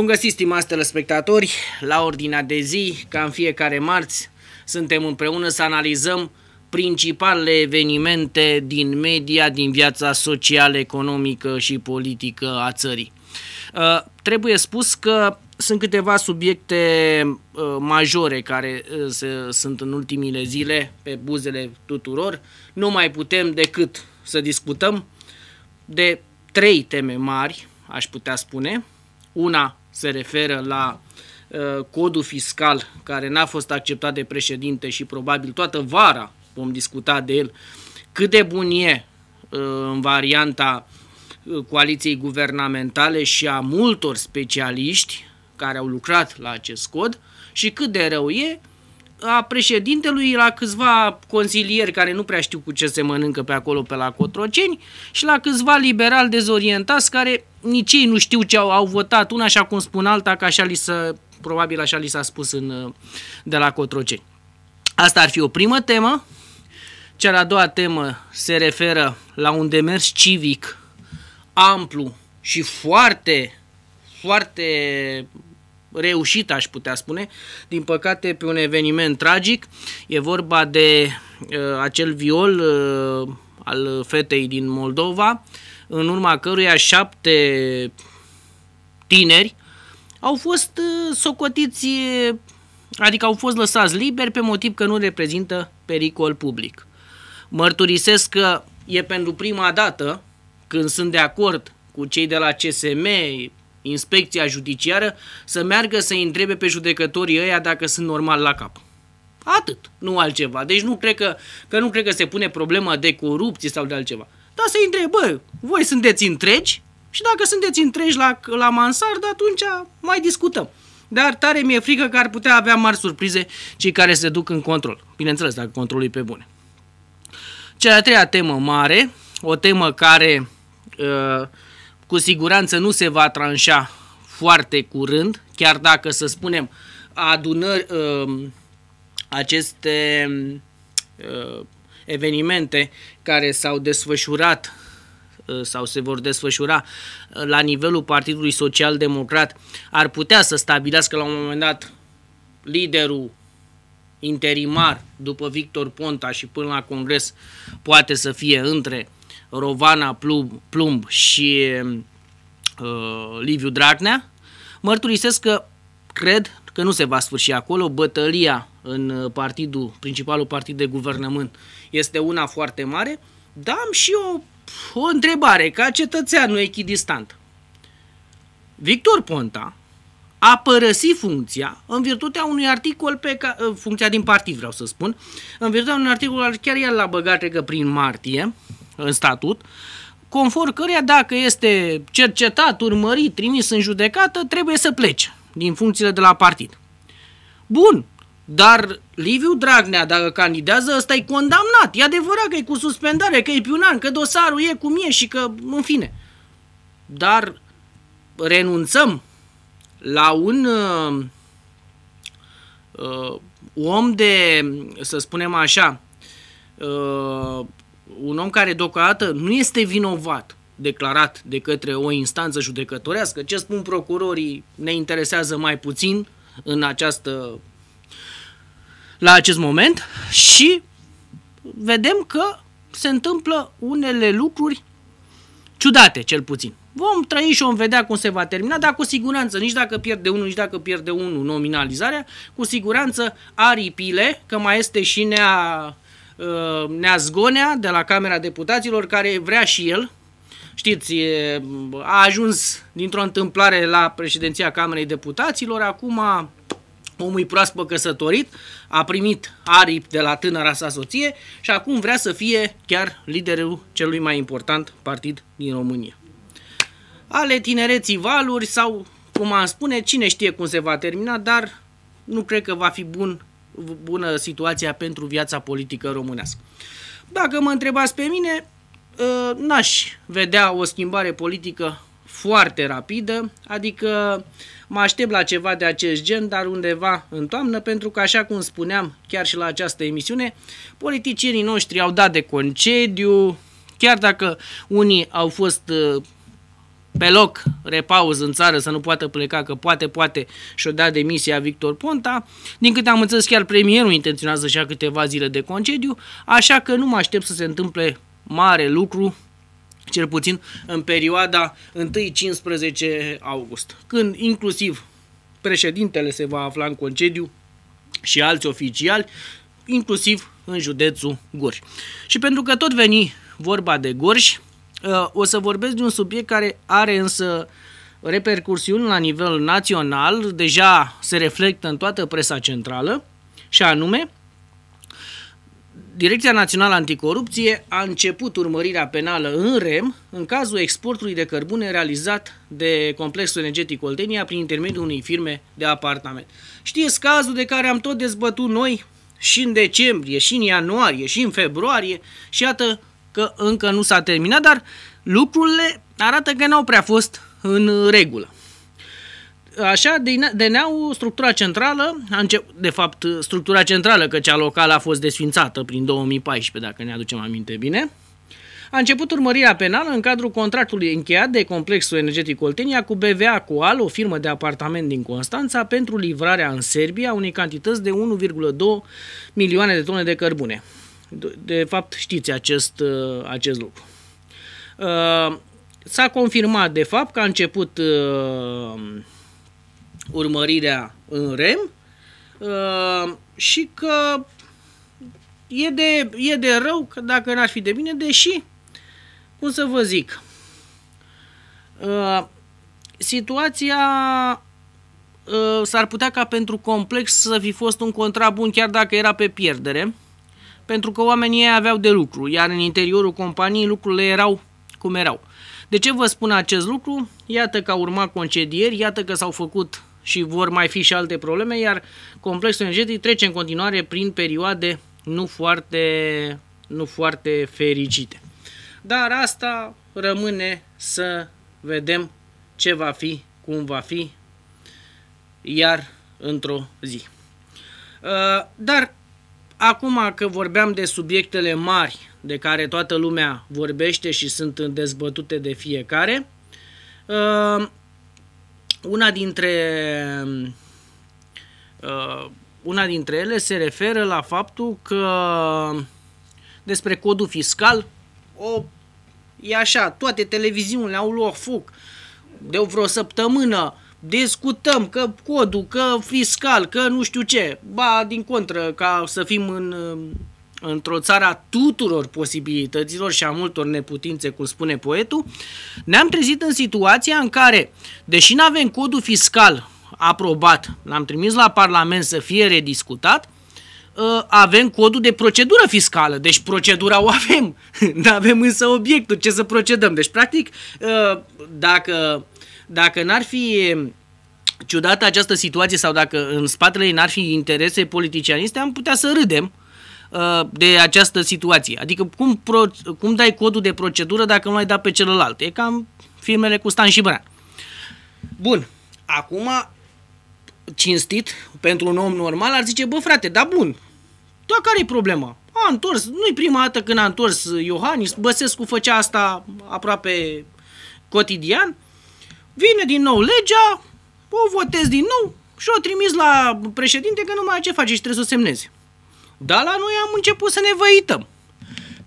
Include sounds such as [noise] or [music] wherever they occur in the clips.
Bun găsit, stimați telespectatori, la ordinea de zi, ca în fiecare marți, suntem împreună să analizăm principalele evenimente din media, din viața socială, economică și politică a țării. Uh, trebuie spus că sunt câteva subiecte uh, majore care uh, se, sunt în ultimile zile pe buzele tuturor. Nu mai putem decât să discutăm de trei teme mari, aș putea spune. Una se referă la uh, codul fiscal care n-a fost acceptat de președinte și probabil toată vara vom discuta de el, cât de bun e uh, în varianta uh, coaliției guvernamentale și a multor specialiști care au lucrat la acest cod și cât de rău e a președintelui la câțiva consilieri care nu prea știu cu ce se mănâncă pe acolo pe la Cotroceni și la câțiva liberal dezorientați care nici ei nu știu ce au, au votat una, așa cum spun alta, că așa li să, probabil așa li s-a spus în, uh, de la Cotroceni. Asta ar fi o primă temă. Cea a doua temă se referă la un demers civic amplu și foarte, foarte reușit, aș putea spune, din păcate pe un eveniment tragic. E vorba de uh, acel viol uh, al fetei din Moldova, uh, în urma căruia șapte tineri au fost uh, socotiți, uh, adică au fost lăsați liberi pe motiv că nu reprezintă pericol public. Mărturisesc că e pentru prima dată când sunt de acord cu cei de la CSM, inspecția judiciară, să meargă să întrebe pe judecătorii ăia dacă sunt normal la cap. Atât, nu altceva. Deci nu cred că, că nu cred că se pune problema de corupție sau de altceva. Dar să-i întreb, bă, voi sunteți întregi? Și dacă sunteți întregi la, la mansardă, atunci mai discutăm. Dar tare mi-e frică că ar putea avea mari surprize cei care se duc în control. Bineînțeles, dacă controlul e pe bune. Cea a treia temă mare, o temă care uh, cu siguranță nu se va tranșa foarte curând, chiar dacă, să spunem, adunări, uh, aceste uh, evenimente care s-au desfășurat uh, sau se vor desfășura uh, la nivelul Partidului Social Democrat ar putea să stabilească la un moment dat liderul interimar după Victor Ponta și până la congres poate să fie între Rovana Plumb, Plumb și uh, Liviu Dragnea, mărturisesc că cred că nu se va sfârși acolo. Bătălia în uh, partidul, principalul partid de guvernământ este una foarte mare, dar am și o, o întrebare ca cetățean nu echidistant. Victor Ponta a părăsit funcția în virtutea unui articol pe ca, uh, funcția din partid, vreau să spun, în virtutea unui articol chiar el l-a băgat, cred că prin martie, în statut, conform căreia dacă este cercetat, urmărit, trimis în judecată, trebuie să plece din funcțiile de la partid. Bun, dar Liviu Dragnea, dacă candidează, ăsta e condamnat. E adevărat că e cu suspendare, că e an, că dosarul e cum e și că, în fine. Dar renunțăm la un uh, uh, om de, să spunem așa, uh, un om care deocamdată nu este vinovat, declarat de către o instanță judecătorească. Ce spun procurorii ne interesează mai puțin în această, la acest moment și vedem că se întâmplă unele lucruri ciudate, cel puțin. Vom trăi și vom vedea cum se va termina, dar cu siguranță, nici dacă pierde unul, nici dacă pierde unul nominalizarea, cu siguranță aripile, că mai este și nea, uh, nea Zgonea de la Camera Deputaților, care vrea și el, știți, a ajuns dintr-o întâmplare la președinția Camerei Deputaților, acum omul e proaspăt căsătorit, a primit aripi de la tânăra sa soție și acum vrea să fie chiar liderul celui mai important partid din România. Ale tinereții valuri sau, cum am spune, cine știe cum se va termina, dar nu cred că va fi bun, bună situația pentru viața politică românească. Dacă mă întrebați pe mine, Ă, n-aș vedea o schimbare politică foarte rapidă, adică mă aștept la ceva de acest gen, dar undeva în toamnă, pentru că, așa cum spuneam chiar și la această emisiune, politicienii noștri au dat de concediu, chiar dacă unii au fost ă, pe loc repauz în țară să nu poată pleca, că poate, poate și-o dea demisia Victor Ponta. Din câte am înțeles, chiar premierul intenționează și câteva zile de concediu, așa că nu mă aștept să se întâmple mare lucru, cel puțin în perioada 1-15 august, când inclusiv președintele se va afla în concediu și alți oficiali, inclusiv în județul Gorj. Și pentru că tot veni vorba de Gorj, uh, o să vorbesc de un subiect care are însă repercursiuni la nivel național, deja se reflectă în toată presa centrală, și anume Direcția Națională Anticorupție a început urmărirea penală în REM în cazul exportului de cărbune realizat de Complexul Energetic Oltenia prin intermediul unei firme de apartament. Știți cazul de care am tot dezbătut noi și în decembrie, și în ianuarie, și în februarie și iată că încă nu s-a terminat, dar lucrurile arată că n-au prea fost în regulă. Așa, de neau structura centrală, de fapt, structura centrală, că cea locală a fost desfințată prin 2014, dacă ne aducem aminte bine, a început urmărirea penală în cadrul contractului încheiat de Complexul Energetic Oltenia cu BVA Coal, o firmă de apartament din Constanța, pentru livrarea în Serbia unei cantități de 1,2 milioane de tone de cărbune. De fapt, știți acest, uh, acest lucru. Uh, s-a confirmat, de fapt, că a început uh, urmărirea în rem uh, și că e de, e de rău, că dacă n-ar fi de bine, deși, cum să vă zic, uh, situația uh, s-ar putea ca pentru complex să fi fost un contrabun bun chiar dacă era pe pierdere, pentru că oamenii ei aveau de lucru, iar în interiorul companiei lucrurile erau cum erau. De ce vă spun acest lucru? Iată că au urmat concedieri, iată că s-au făcut și vor mai fi și alte probleme, iar complexul energetic trece în continuare prin perioade nu foarte, nu foarte fericite. Dar asta rămâne să vedem ce va fi, cum va fi, iar într-o zi. Uh, dar acum că vorbeam de subiectele mari de care toată lumea vorbește și sunt dezbătute de fiecare, uh, una dintre uh, una dintre ele se referă la faptul că despre codul fiscal o e așa, toate televiziunile au luat foc de vreo săptămână discutăm că codul, că fiscal, că nu știu ce. Ba, din contră, ca să fim în într-o țară a tuturor posibilităților și a multor neputințe, cum spune poetul, ne-am trezit în situația în care, deși nu avem codul fiscal aprobat, l-am trimis la Parlament să fie rediscutat, ă, avem codul de procedură fiscală, deci procedura o avem, [laughs] nu avem însă obiectul, ce să procedăm. Deci, practic, ă, dacă, dacă n-ar fi ciudată această situație sau dacă în spatele ei n-ar fi interese politicianiste, am putea să râdem, Uh, de această situație. Adică cum, pro, cum dai codul de procedură dacă nu ai dat pe celălalt? E cam filmele cu Stan și Bran. Bun, acum cinstit pentru un om normal ar zice, bă frate, da bun, da care e problema? A întors, nu-i prima dată când a întors Iohannis, Băsescu făcea asta aproape cotidian, vine din nou legea, o votez din nou și o trimis la președinte că nu mai ce face și trebuie să o semneze. Dar la noi am început să ne văităm.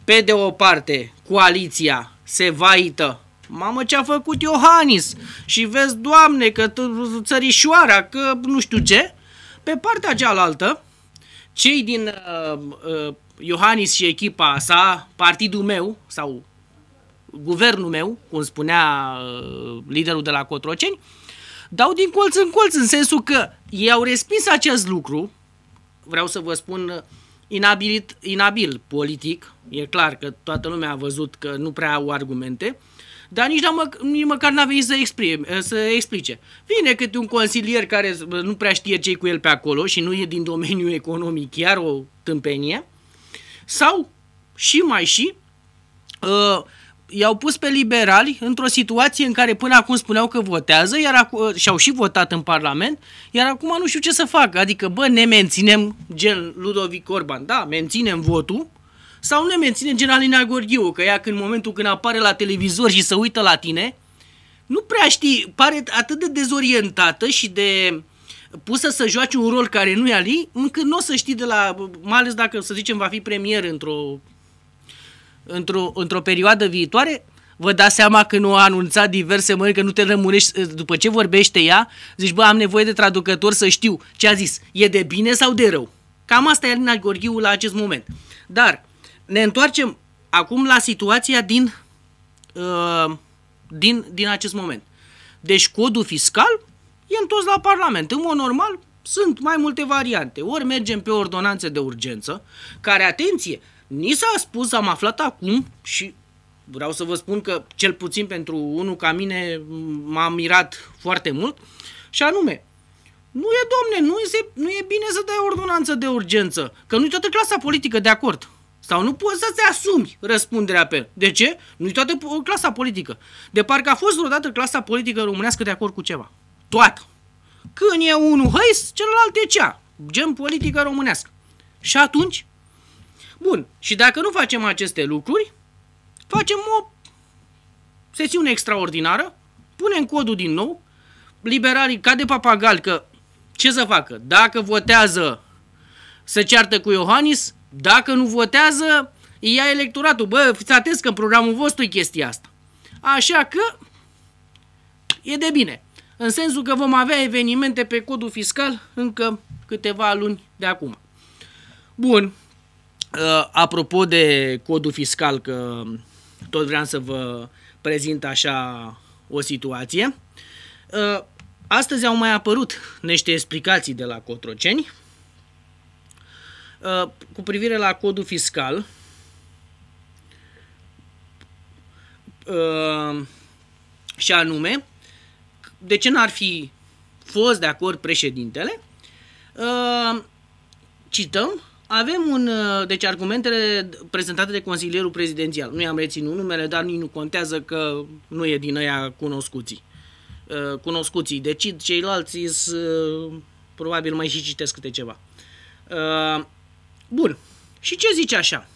Pe de o parte, coaliția se vaită. Mamă ce a făcut Iohannis și vezi, doamne, că țărișoara, că nu știu ce. Pe partea cealaltă, cei din uh, uh, Iohannis și echipa sa, partidul meu sau guvernul meu, cum spunea uh, liderul de la Cotroceni, dau din colț în colț, în sensul că ei au respins acest lucru, vreau să vă spun, inabilit, inabil politic, e clar că toată lumea a văzut că nu prea au argumente, dar nici, mă, nici măcar n-a venit să, să explice. Vine câte un consilier care nu prea știe ce cu el pe acolo și nu e din domeniul economic, chiar o tâmpenie, sau și mai și, uh, i-au pus pe liberali într-o situație în care până acum spuneau că votează iar acu- și-au și votat în Parlament, iar acum nu știu ce să facă. Adică, bă, ne menținem gen Ludovic Orban, da, menținem votul, sau ne menținem gen Alina Gorghiu, că ea când, în momentul când apare la televizor și se uită la tine, nu prea știi, pare atât de dezorientată și de pusă să joace un rol care nu e al ei, încât nu o să știi de la, mai ales dacă, să zicem, va fi premier într-o într-o, într-o perioadă viitoare, vă dați seama că nu a anunțat diverse mări, că nu te rămurești eh, după ce vorbește ea, zici, bă, am nevoie de traducător să știu ce a zis, e de bine sau de rău. Cam asta e Alina Gorghiu la acest moment. Dar ne întoarcem acum la situația din, uh, din, din acest moment. Deci codul fiscal e întors la Parlament. În mod normal, sunt mai multe variante. Ori mergem pe ordonanțe de urgență, care, atenție, Ni s-a spus, am aflat acum și vreau să vă spun că cel puțin pentru unul ca mine m-a mirat foarte mult și anume, nu e, domne, nu e, nu e bine să dai ordonanță de urgență, că nu-i toată clasa politică de acord. Sau nu poți să-ți asumi răspunderea pe De ce? Nu-i toată clasa politică. De parcă a fost vreodată clasa politică românească de acord cu ceva. Toată. Când e unul hăis, celălalt e cea. Gen politică românească. Și atunci, Bun, și dacă nu facem aceste lucruri, facem o sesiune extraordinară, punem codul din nou, liberalii ca de papagal că ce să facă? Dacă votează, să ceartă cu Iohannis, dacă nu votează, ia electoratul. Bă, fiți atenți că în programul vostru e chestia asta. Așa că e de bine. În sensul că vom avea evenimente pe codul fiscal încă câteva luni de acum. Bun, Uh, apropo de codul fiscal, că tot vreau să vă prezint așa o situație, uh, astăzi au mai apărut niște explicații de la Cotroceni uh, cu privire la codul fiscal. Și anume, de ce n-ar fi fost de acord președintele? Cităm, avem un... Uh, deci argumentele prezentate de consilierul prezidențial. Nu i-am reținut numele, dar nici nu contează că nu e din aia cunoscuții. Uh, cunoscuții decid, ceilalți uh, probabil mai și citesc câte ceva. Bun. Și ce zice așa?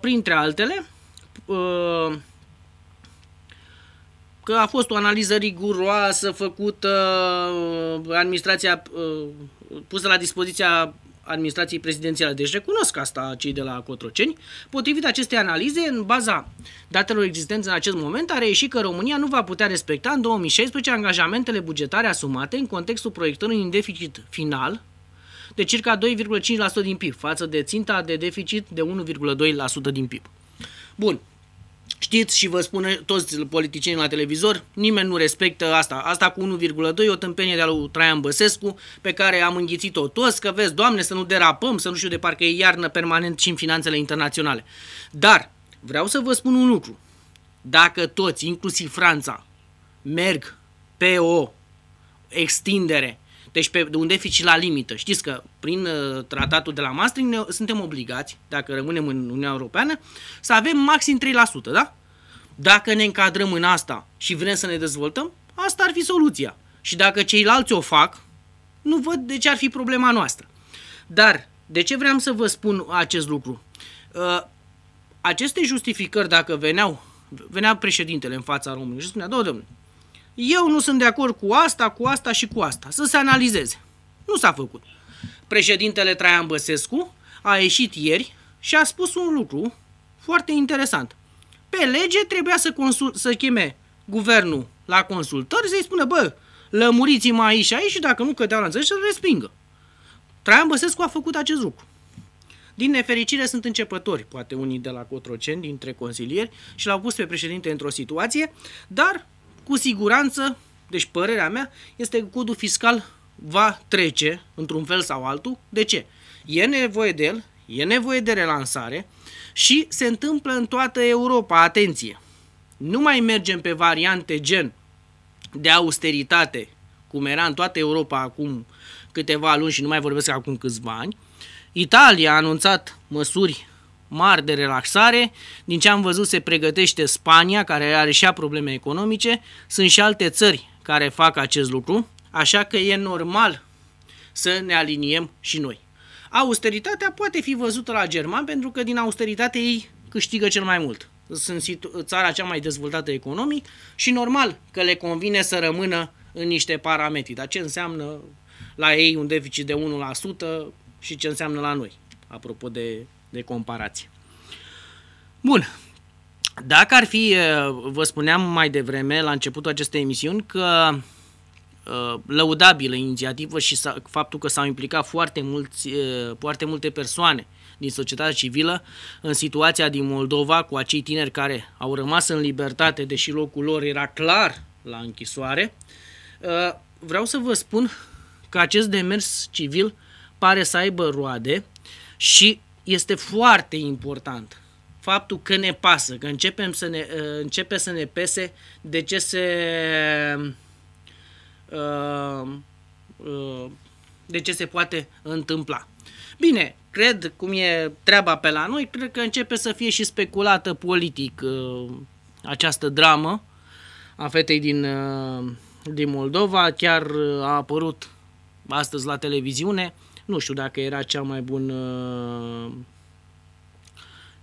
Printre altele, că a fost o analiză riguroasă făcută, administrația pusă la dispoziția administrației prezidențiale. Deci recunosc asta cei de la Cotroceni. Potrivit acestei analize, în baza datelor existente în acest moment, a reieșit că România nu va putea respecta în 2016 angajamentele bugetare asumate în contextul proiectării în deficit final de circa 2,5% din PIB, față de ținta de deficit de 1,2% din PIB. Bun, Știți și vă spun toți politicienii la televizor, nimeni nu respectă asta. Asta cu 1,2 o tâmpenie de la lui Traian Băsescu pe care am înghițit-o toți, că vezi, doamne, să nu derapăm, să nu știu de parcă e iarnă permanent și în finanțele internaționale. Dar vreau să vă spun un lucru. Dacă toți, inclusiv Franța, merg pe o extindere deci pe un deficit la limită. Știți că prin uh, tratatul de la Maastricht ne, suntem obligați, dacă rămânem în Uniunea Europeană, să avem maxim 3%, da? Dacă ne încadrăm în asta și vrem să ne dezvoltăm, asta ar fi soluția. Și dacă ceilalți o fac, nu văd de ce ar fi problema noastră. Dar de ce vreau să vă spun acest lucru? Uh, aceste justificări, dacă veneau, venea președintele în fața României și spunea, da, domnule, eu nu sunt de acord cu asta, cu asta și cu asta. Să se analizeze. Nu s-a făcut. Președintele Traian Băsescu a ieșit ieri și a spus un lucru foarte interesant. Pe lege trebuia să, consul- să cheme guvernul la consultări să-i spună, bă, lămuriți-mă aici și aici și dacă nu cădeau la înțeles, să-l respingă. Traian Băsescu a făcut acest lucru. Din nefericire sunt începători, poate unii de la Cotroceni, dintre consilieri, și l-au pus pe președinte într-o situație, dar cu siguranță, deci părerea mea, este că codul fiscal va trece într-un fel sau altul. De ce? E nevoie de el, e nevoie de relansare și se întâmplă în toată Europa. Atenție! Nu mai mergem pe variante gen de austeritate, cum era în toată Europa acum câteva luni și nu mai vorbesc acum câțiva ani. Italia a anunțat măsuri mari de relaxare. Din ce am văzut se pregătește Spania, care are și probleme economice. Sunt și alte țări care fac acest lucru, așa că e normal să ne aliniem și noi. Austeritatea poate fi văzută la German pentru că din austeritate ei câștigă cel mai mult. Sunt țara cea mai dezvoltată economic și normal că le convine să rămână în niște parametri. Dar ce înseamnă la ei un deficit de 1% și ce înseamnă la noi, apropo de de comparație. Bun, dacă ar fi, vă spuneam mai devreme la începutul acestei emisiuni că lăudabilă inițiativă și faptul că s-au implicat foarte, mulți, foarte multe persoane din societatea civilă în situația din Moldova cu acei tineri care au rămas în libertate, deși locul lor era clar la închisoare. Vreau să vă spun că acest demers civil pare să aibă roade și este foarte important faptul că ne pasă, că începem să ne, uh, începe să ne pese de ce se uh, uh, de ce se poate întâmpla. Bine, cred cum e treaba pe la noi, cred că începe să fie și speculată politic această dramă a fetei din, din Moldova. Chiar a apărut astăzi la televiziune nu știu dacă era cel mai bun uh,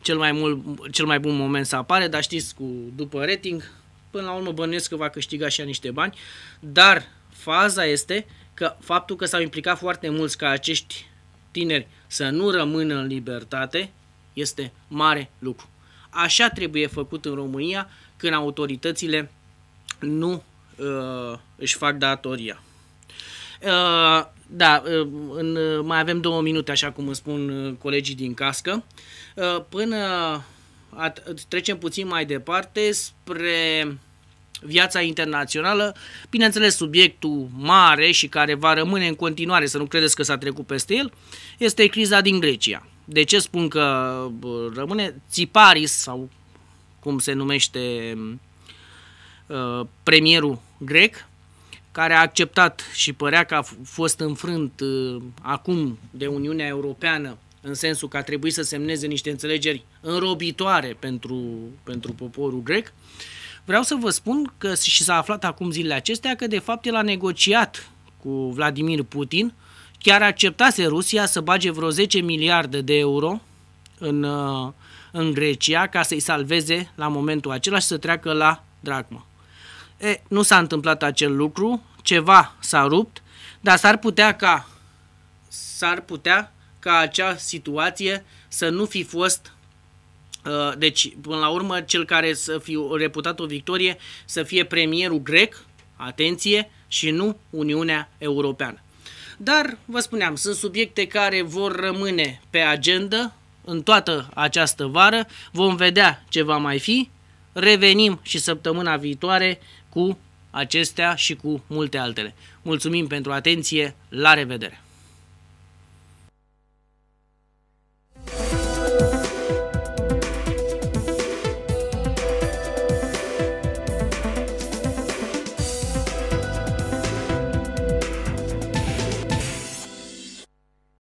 cel mai, mult, cel mai bun moment să apare, dar știți, cu, după rating, până la urmă bănuiesc că va câștiga și ea niște bani, dar faza este că faptul că s-au implicat foarte mulți ca acești tineri să nu rămână în libertate este mare lucru. Așa trebuie făcut în România când autoritățile nu uh, își fac datoria. Uh, da, ă, în, ă, mai avem două minute, așa cum îmi spun ă, colegii din cască. Până trecem puțin mai departe spre viața internațională, bineînțeles subiectul mare și care va rămâne în continuare, să nu credeți că s-a trecut peste el, este criza din Grecia. De ce spun că rămâne Tsiparis sau cum se numește premierul grec, care a acceptat și părea că a fost înfrânt uh, acum de Uniunea Europeană în sensul că a trebuit să semneze niște înțelegeri înrobitoare pentru, pentru poporul grec, vreau să vă spun că și s-a aflat acum zilele acestea că de fapt el a negociat cu Vladimir Putin, chiar acceptase Rusia să bage vreo 10 miliarde de euro în, uh, în Grecia ca să-i salveze la momentul acela și să treacă la dracmă. E, nu s-a întâmplat acel lucru, ceva s-a rupt, dar s-ar putea ca s-ar putea ca acea situație să nu fi fost ă, deci, până la urmă, cel care să fie reputat o victorie să fie premierul grec, atenție, și nu Uniunea Europeană. Dar, vă spuneam, sunt subiecte care vor rămâne pe agenda în toată această vară. Vom vedea ce va mai fi. Revenim și săptămâna viitoare cu acestea și cu multe altele. Mulțumim pentru atenție, la revedere!